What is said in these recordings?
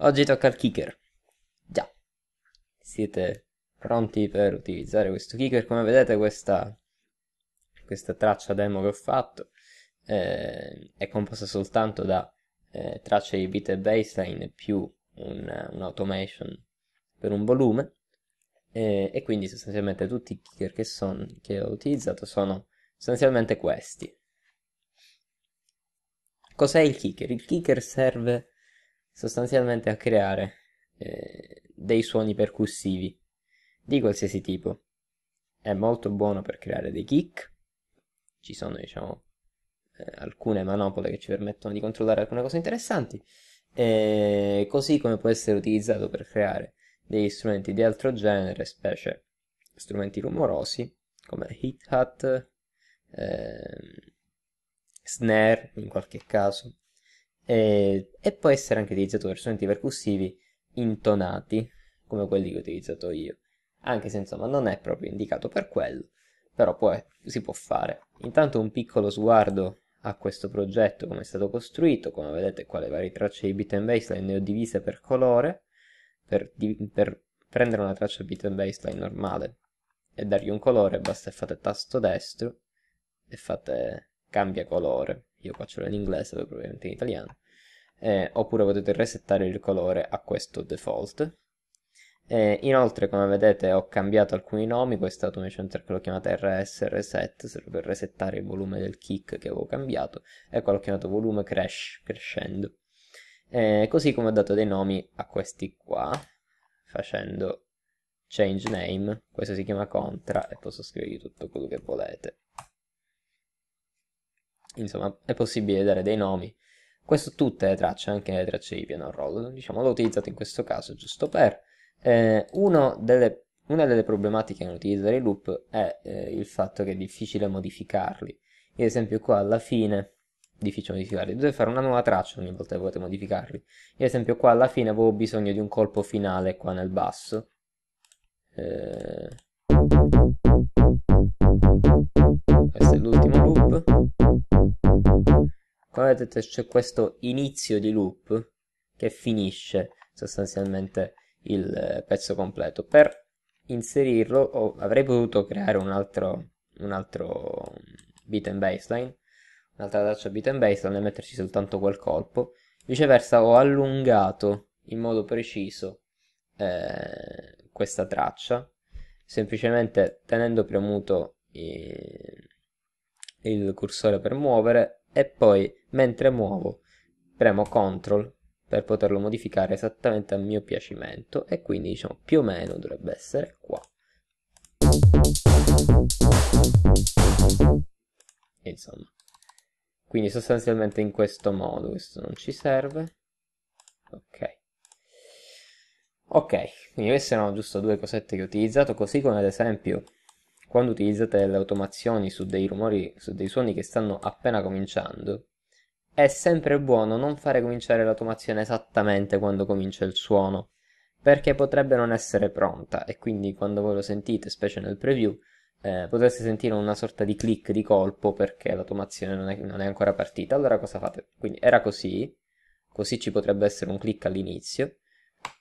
Oggi tocca al kicker. Già. Siete pronti per utilizzare questo kicker? Come vedete questa, questa traccia demo che ho fatto eh, è composta soltanto da eh, tracce di beat e baseline più un'automation un per un volume eh, e quindi sostanzialmente tutti i kicker che, son, che ho utilizzato sono sostanzialmente questi. Cos'è il kicker? Il kicker serve sostanzialmente a creare eh, dei suoni percussivi di qualsiasi tipo. È molto buono per creare dei kick, ci sono diciamo eh, alcune manopole che ci permettono di controllare alcune cose interessanti, eh, così come può essere utilizzato per creare degli strumenti di altro genere, specie strumenti rumorosi come hit hat, ehm, snare in qualche caso e, e può essere anche utilizzato per strumenti percussivi intonati, come quelli che ho utilizzato io, anche se insomma non è proprio indicato per quello, però può, si può fare. Intanto un piccolo sguardo a questo progetto, come è stato costruito, come vedete qua le varie tracce di beat and baseline le ho divise per colore, per, per prendere una traccia beat and baseline normale e dargli un colore, basta fate tasto destro e fate cambia colore io faccio l'inglese, voi probabilmente in italiano, eh, oppure potete resettare il colore a questo default. Eh, inoltre, come vedete, ho cambiato alcuni nomi, questa automation track l'ho chiamata RS Reset, serve per resettare il volume del kick che avevo cambiato, e qua l'ho chiamato volume crash, crescendo. Eh, così come ho dato dei nomi a questi qua, facendo change name, questo si chiama contra, e posso scrivergli tutto quello che volete insomma è possibile dare dei nomi. Questo tutte le tracce, anche le tracce di piano roll, diciamo l'ho utilizzato in questo caso giusto per. Eh, delle, una delle problematiche nell'utilizzare i loop è eh, il fatto che è difficile modificarli. Ad esempio qua alla fine difficile modificarli, dovete fare una nuova traccia ogni volta che volete modificarli. Ad esempio qua alla fine avevo bisogno di un colpo finale qua nel basso. Eh... Questo è l'ultimo loop vedete c'è questo inizio di loop che finisce sostanzialmente il eh, pezzo completo per inserirlo oh, avrei potuto creare un altro un altro mm, beat and baseline un'altra traccia beat and baseline e metterci soltanto quel colpo viceversa ho allungato in modo preciso eh, questa traccia semplicemente tenendo premuto il, eh, il cursore per muovere e poi mentre muovo. Premo CTRL per poterlo modificare esattamente a mio piacimento e quindi diciamo più o meno dovrebbe essere qua. Insomma. Quindi sostanzialmente in questo modo, questo non ci serve. Ok. Ok, quindi queste erano giusto due cosette che ho utilizzato, così come ad esempio quando utilizzate le automazioni su dei rumori, su dei suoni che stanno appena cominciando, è sempre buono non fare cominciare l'automazione esattamente quando comincia il suono, perché potrebbe non essere pronta e quindi quando voi lo sentite, specie nel preview, eh, potreste sentire una sorta di click di colpo perché l'automazione non è, non è ancora partita. Allora cosa fate? Quindi era così, così ci potrebbe essere un click all'inizio.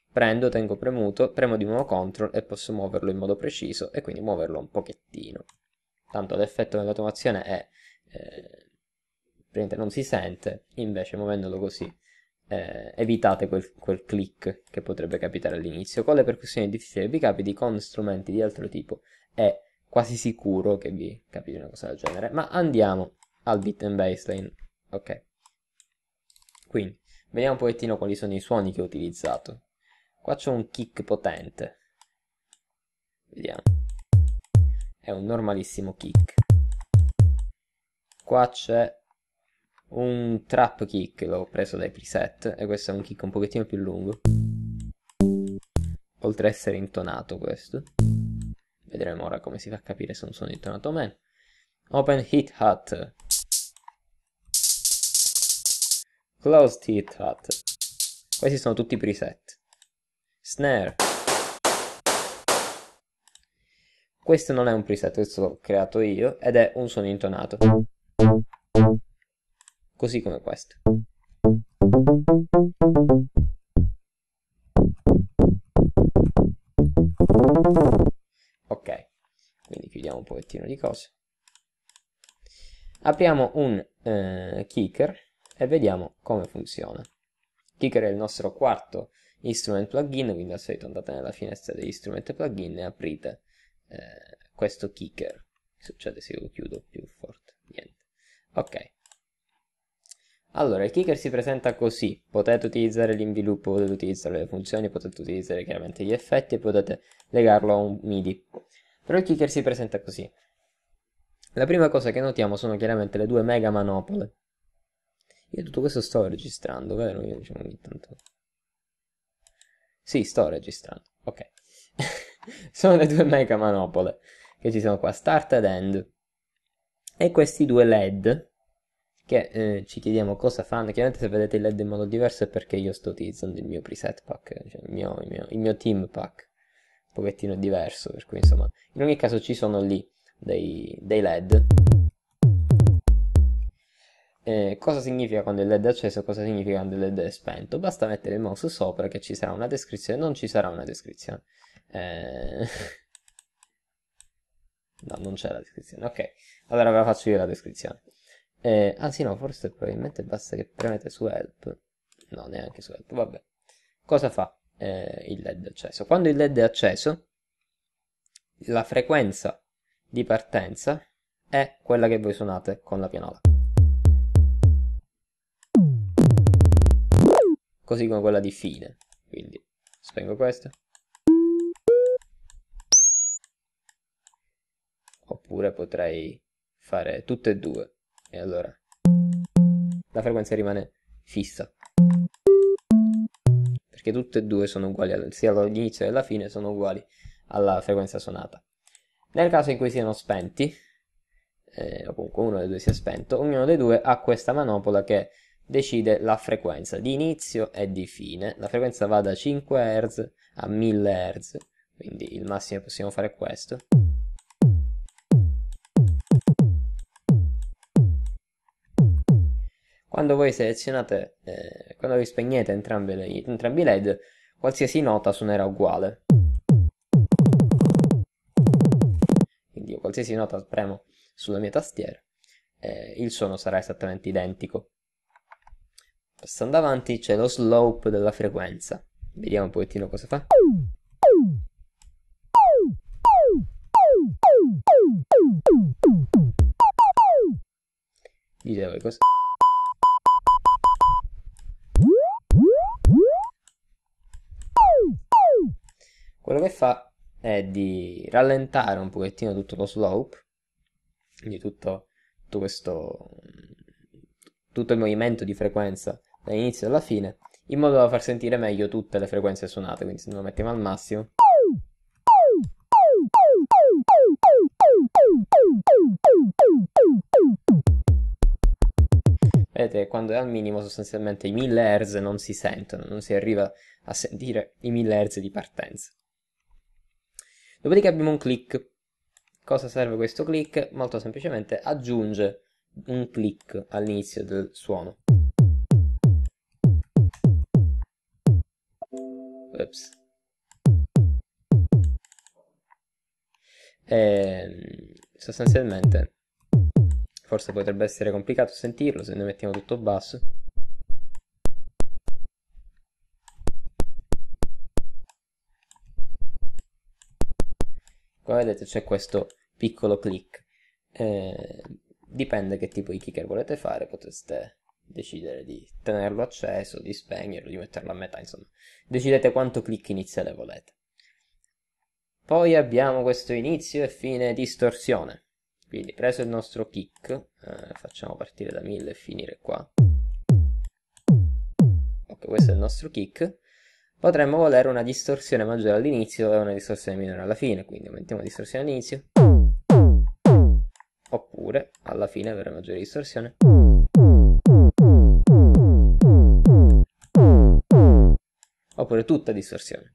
Prendo, tengo premuto, premo di nuovo CTRL e posso muoverlo in modo preciso e quindi muoverlo un pochettino. Tanto l'effetto dell'automazione è... Eh, praticamente non si sente, invece muovendolo così eh, evitate quel, quel, click che potrebbe capitare all'inizio. Con le percussioni difficili vi capiti, con strumenti di altro tipo è quasi sicuro che vi capite una cosa del genere. Ma andiamo al beat and baseline. Ok. Quindi, vediamo un pochettino quali sono i suoni che ho utilizzato. Qua c'è un kick potente. Vediamo. È un normalissimo kick. Qua c'è un trap kick, l'ho preso dai preset, e questo è un kick un pochettino più lungo. Oltre a essere intonato questo. Vedremo ora come si fa a capire se un sono intonato o meno. Open hit hat. Closed hit hat. Questi sono tutti i preset. Snare. Questo non è un preset, questo l'ho creato io ed è un suono intonato così come questo. Ok, quindi chiudiamo un pochettino di cose. Apriamo un eh, kicker e vediamo come funziona. Kicker è il nostro quarto instrument plugin, quindi al solito andate nella finestra degli strumenti plugin e aprite eh, questo kicker. Succede se io lo chiudo più forte? Niente. Ok, allora, il kicker si presenta così, potete utilizzare l'inviluppo, potete utilizzare le funzioni, potete utilizzare chiaramente gli effetti e potete legarlo a un MIDI. Però il kicker si presenta così. La prima cosa che notiamo sono chiaramente le due mega manopole. Io tutto questo sto registrando, vero? Io diciamo ogni tanto... Sì, sto registrando, ok. sono le due mega manopole che ci sono qua, start ed end. E questi due LED che eh, ci chiediamo cosa fanno, chiaramente se vedete il led in modo diverso è perché io sto utilizzando il mio preset pack, cioè il mio, il mio, il mio team pack, un pochettino diverso, per cui insomma, in ogni caso ci sono lì dei, dei led. Eh, cosa significa quando il led è acceso, cosa significa quando il led è spento? Basta mettere il mouse sopra che ci sarà una descrizione, non ci sarà una descrizione. Eh... No, non c'è la descrizione. Ok, allora ve la faccio io la descrizione. Eh, sì, no, forse probabilmente basta che premete su help. No, neanche su help, vabbè. Cosa fa eh, il LED acceso? Quando il LED è acceso, la frequenza di partenza è quella che voi suonate con la pianola. Così come quella di fine. Quindi spengo questo. Oppure potrei fare tutte e due e allora la frequenza rimane fissa perché tutte e due sono uguali sia all'inizio che alla fine sono uguali alla frequenza sonata nel caso in cui siano spenti eh, o comunque uno dei due sia spento ognuno dei due ha questa manopola che decide la frequenza di inizio e di fine la frequenza va da 5 Hz a 1000 Hz quindi il massimo che possiamo fare è questo Quando voi selezionate, eh, quando vi spegnete entrambi, le, entrambi i LED, qualsiasi nota suonerà uguale. Quindi io qualsiasi nota premo sulla mia tastiera, eh, il suono sarà esattamente identico. Passando avanti c'è lo slope della frequenza. Vediamo un pochettino cosa fa. Dicevo così. quello che fa è di rallentare un pochettino tutto lo slope, quindi tutto, tutto questo tutto il movimento di frequenza dall'inizio alla fine, in modo da far sentire meglio tutte le frequenze suonate, quindi se non lo mettiamo al massimo. Vedete, quando è al minimo sostanzialmente i 1000 Hz non si sentono, non si arriva a sentire i 1000 Hz di partenza. Dopodiché abbiamo un click. Cosa serve questo click? Molto semplicemente aggiunge un click all'inizio del suono. Oops. E ehm, sostanzialmente forse potrebbe essere complicato sentirlo se noi mettiamo tutto basso come vedete c'è questo piccolo click eh, dipende che tipo di kicker volete fare potreste decidere di tenerlo acceso di spegnerlo di metterlo a metà insomma decidete quanto click iniziale volete poi abbiamo questo inizio e fine distorsione quindi preso il nostro kick eh, facciamo partire da 1000 e finire qua ok questo è il nostro kick potremmo volere una distorsione maggiore all'inizio e una distorsione minore alla fine, quindi aumentiamo la distorsione all'inizio, oppure alla fine avere maggiore distorsione. Oppure tutta distorsione.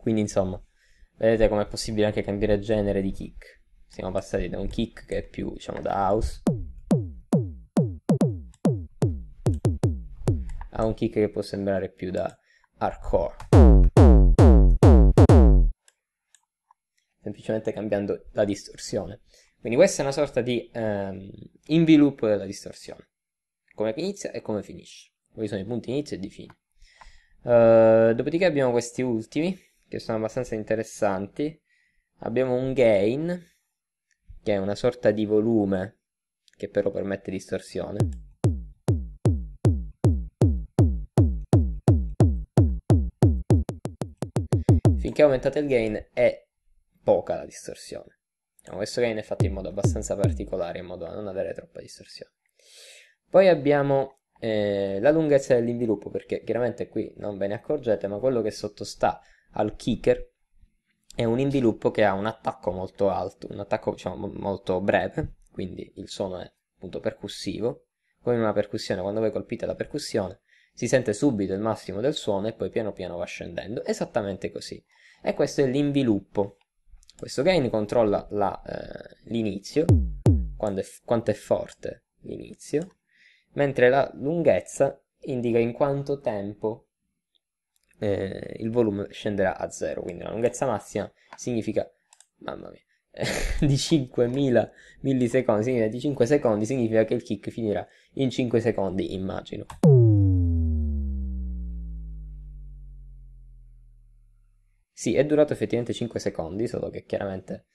Quindi insomma, vedete com'è possibile anche cambiare genere di kick. Siamo passati da un kick che è più diciamo da house a un kick che può sembrare più da hardcore. Semplicemente cambiando la distorsione. Quindi questa è una sorta di ehm, inviluppo della distorsione. Come inizia e come finisce. Quali sono i punti inizio e di fine. Uh, dopodiché abbiamo questi ultimi che sono abbastanza interessanti. Abbiamo un gain, che è una sorta di volume che però permette distorsione. Finché aumentate il gain è poca la distorsione. Diciamo, questo gain è fatto in modo abbastanza particolare, in modo da non avere troppa distorsione. Poi abbiamo eh, la lunghezza dell'inviluppo, perché chiaramente qui non ve ne accorgete, ma quello che sottostà al kicker è un inviluppo che ha un attacco molto alto, un attacco diciamo, molto breve, quindi il suono è appunto percussivo. Come in una percussione, quando voi colpite la percussione, si sente subito il massimo del suono e poi piano piano va scendendo, esattamente così. E questo è l'inviluppo. Questo gain controlla la, eh, l'inizio, è, quanto è forte l'inizio, mentre la lunghezza indica in quanto tempo eh, il volume scenderà a 0, quindi la lunghezza massima significa, mamma mia, di 5.000 millisecondi, significa di 5 secondi, significa che il kick finirà in 5 secondi, immagino. Sì, è durato effettivamente 5 secondi, solo che chiaramente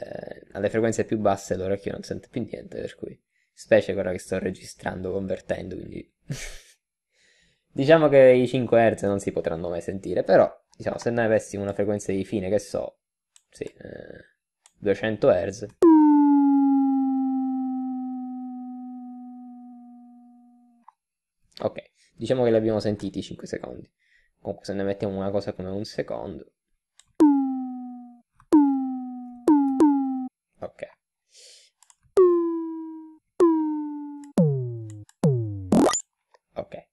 eh, alle frequenze più basse l'orecchio non sente più niente, per cui, specie quella che sto registrando, convertendo, quindi... Diciamo che i 5 Hz non si potranno mai sentire, però diciamo, se noi avessimo una frequenza di fine, che so, sì, eh, 200 Hz. Ok, diciamo che li abbiamo sentiti i 5 secondi. Comunque se ne mettiamo una cosa come un secondo. Ok. Ok.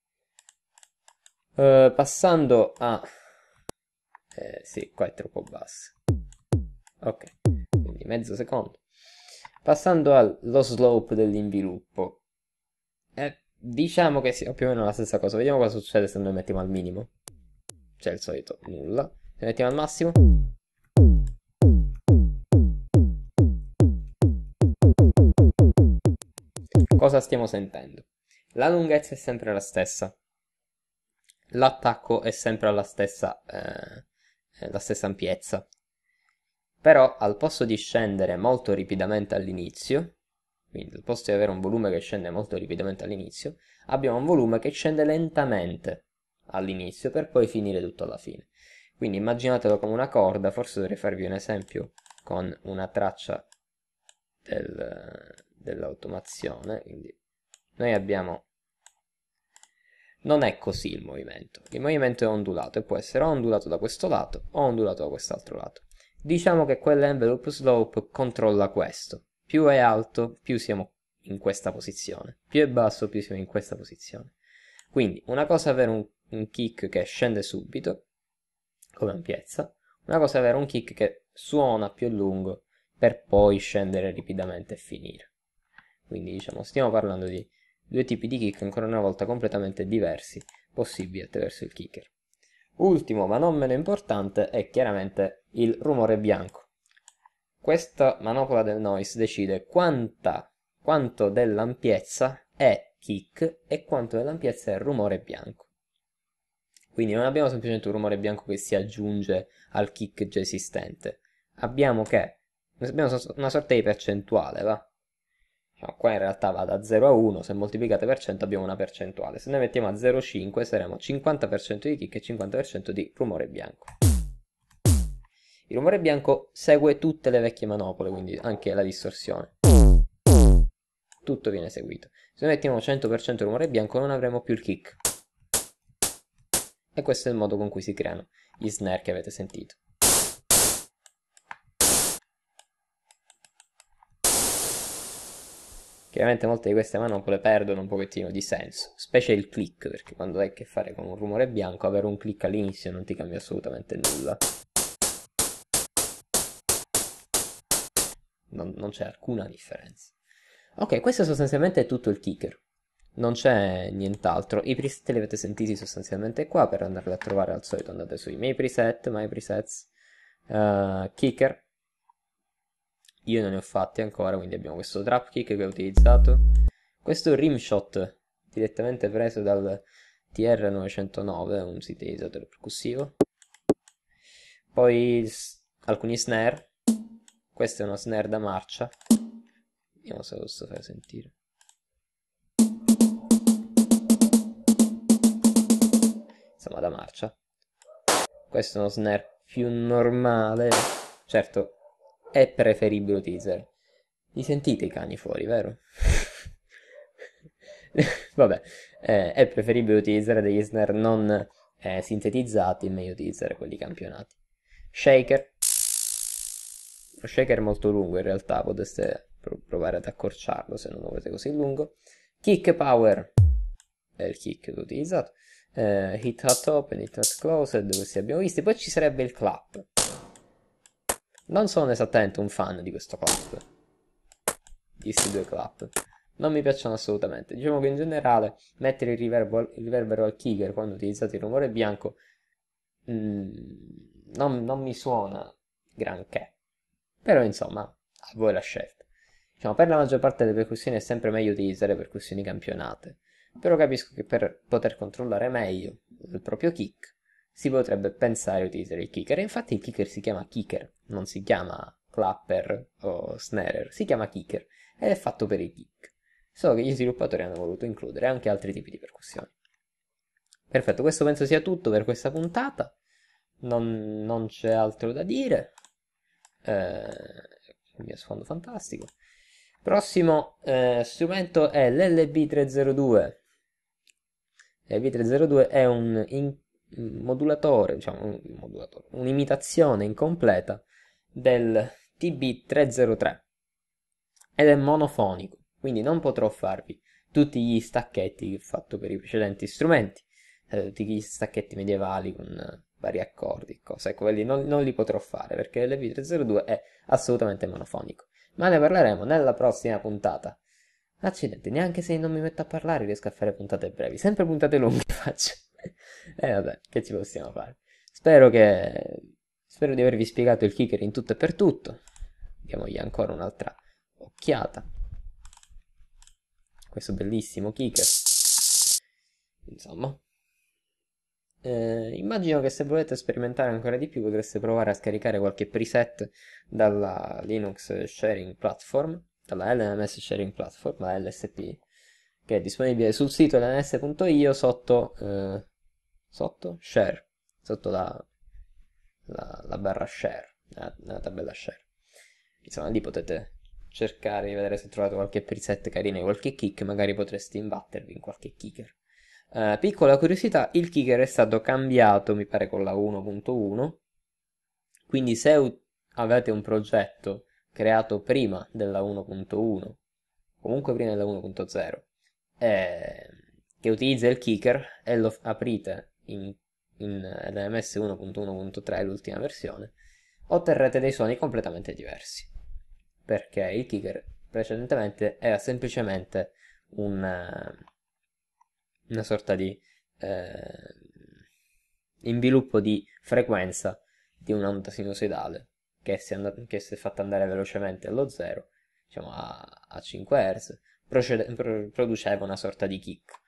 Eh, passando a... Eh, sì, qua è troppo basso. Ok, quindi mezzo secondo. Passando allo slope dell'inviluppo. Eh, diciamo che sia più o meno la stessa cosa. Vediamo cosa succede se noi mettiamo al minimo. C'è cioè, il solito nulla. Se mettiamo al massimo... Cosa stiamo sentendo? La lunghezza è sempre la stessa, l'attacco è sempre alla stessa, eh, la stessa ampiezza. Però al posto di scendere molto ripidamente all'inizio, quindi al posto di avere un volume che scende molto ripidamente all'inizio, abbiamo un volume che scende lentamente all'inizio per poi finire tutto alla fine. Quindi immaginatelo come una corda, forse dovrei farvi un esempio con una traccia del, dell'automazione. Quindi noi abbiamo non è così il movimento. Il movimento è ondulato e può essere ondulato da questo lato o ondulato da quest'altro lato. Diciamo che quell'envelope slope controlla questo. Più è alto, più siamo in questa posizione. Più è basso, più siamo in questa posizione. Quindi una cosa è avere un, un kick che scende subito, come ampiezza, una cosa è avere un kick che suona più a lungo per poi scendere ripidamente e finire. Quindi diciamo, stiamo parlando di due tipi di kick ancora una volta completamente diversi, possibili attraverso il kicker. Ultimo, ma non meno importante, è chiaramente il rumore bianco. Questa manopola del noise decide quanta, quanto dell'ampiezza è kick e quanto dell'ampiezza è rumore bianco. Quindi non abbiamo semplicemente un rumore bianco che si aggiunge al kick già esistente. Abbiamo che abbiamo una sorta di percentuale, va? No, qua in realtà va da 0 a 1, se moltiplicate per 100 abbiamo una percentuale. Se noi mettiamo a 0,5 saremo 50% di kick e 50% di rumore bianco. Il rumore bianco segue tutte le vecchie manopole, quindi anche la distorsione. Tutto viene seguito. Se noi mettiamo 100% rumore bianco non avremo più il kick. E questo è il modo con cui si creano gli snare che avete sentito. Chiaramente molte di queste manopole perdono un pochettino di senso, specie il click, perché quando hai a che fare con un rumore bianco, avere un click all'inizio non ti cambia assolutamente nulla. Non, non c'è alcuna differenza. Ok, questo sostanzialmente è tutto il kicker. Non c'è nient'altro. I preset li avete sentiti sostanzialmente qua, per andarli a trovare al solito andate sui miei preset, my presets, uh, kicker, io non ne ho fatti ancora, quindi abbiamo questo trap kick che ho utilizzato. Questo rimshot direttamente preso dal TR909, un sintetizzatore percussivo. Poi alcuni snare. Questo è uno snare da marcia. Vediamo se lo posso far sentire. Insomma, da marcia. Questo è uno snare più normale. Certo, è preferibile un teaser. Li sentite i cani fuori, vero? Vabbè, eh, è preferibile un teaser degli snare non eh, sintetizzati, meglio teaser quelli campionati. Shaker. Lo shaker è molto lungo in realtà, potreste provare ad accorciarlo se non lo volete così lungo. Kick power. È il kick che ho utilizzato. Eh, hit hot open, hit hat closed, questi abbiamo visti. Poi ci sarebbe il clap non sono esattamente un fan di questo clap. Di questi due clap. Non mi piacciono assolutamente. Diciamo che in generale mettere il, riverbero, il riverbero al kicker quando utilizzate il rumore bianco mh, mm, non, non mi suona granché. Però insomma, a voi la scelta. Diciamo, per la maggior parte delle percussioni è sempre meglio utilizzare percussioni campionate, però capisco che per poter controllare meglio il proprio kick si potrebbe pensare di utilizzare il kicker. infatti il kicker si chiama kicker, non si chiama clapper o snarer, si chiama kicker ed è fatto per i kick. Solo che gli sviluppatori hanno voluto includere anche altri tipi di percussioni. Perfetto, questo penso sia tutto per questa puntata. Non, non c'è altro da dire. Eh, il mio sfondo fantastico. Prossimo eh, strumento è l'LB302. L'LB302 è un in- modulatore, diciamo, un modulatore, un'imitazione incompleta del TB303 ed è monofonico, quindi non potrò farvi tutti gli stacchetti che ho fatto per i precedenti strumenti, eh, tutti gli stacchetti medievali con eh, vari accordi e cose, ecco, quelli non, non, li potrò fare perché leb 302 è assolutamente monofonico. Ma ne parleremo nella prossima puntata. Accidenti, neanche se non mi metto a parlare riesco a fare puntate brevi, sempre puntate lunghe faccio. E eh, vabbè, che ci possiamo fare? Spero che... Spero di avervi spiegato il kicker in tutto e per tutto. Diamogli ancora un'altra occhiata. Questo bellissimo kicker. Insomma. Eh, immagino che se volete sperimentare ancora di più potreste provare a scaricare qualche preset dalla Linux Sharing Platform, dalla LMS Sharing Platform, la LSP, che è disponibile sul sito lms.io sotto eh, sotto share, sotto la, la, la barra share, nella tabella share. Insomma, lì potete cercare di vedere se trovate qualche preset carino, qualche kick, magari potreste imbattervi in qualche kicker. Uh, piccola curiosità, il kicker è stato cambiato, mi pare con la 1.1, quindi se u- avete un progetto creato prima della 1.1, comunque prima della 1.0, eh, che utilizza il kicker e lo f- aprite in, in LMS eh, 1.1.3, l'ultima versione, otterrete dei suoni completamente diversi, perché il kicker precedentemente era semplicemente una, eh, una sorta di eh, inviluppo di frequenza di un'onda sinusoidale che si, and- che si è fatta andare velocemente allo zero, diciamo a, a 5 Hz, procede- pro- produceva una sorta di kick.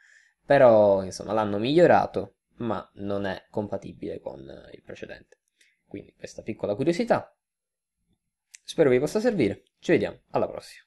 Però, insomma, l'hanno migliorato ma non è compatibile con eh, il precedente. Quindi questa piccola curiosità. Spero vi possa servire. Ci vediamo alla prossima.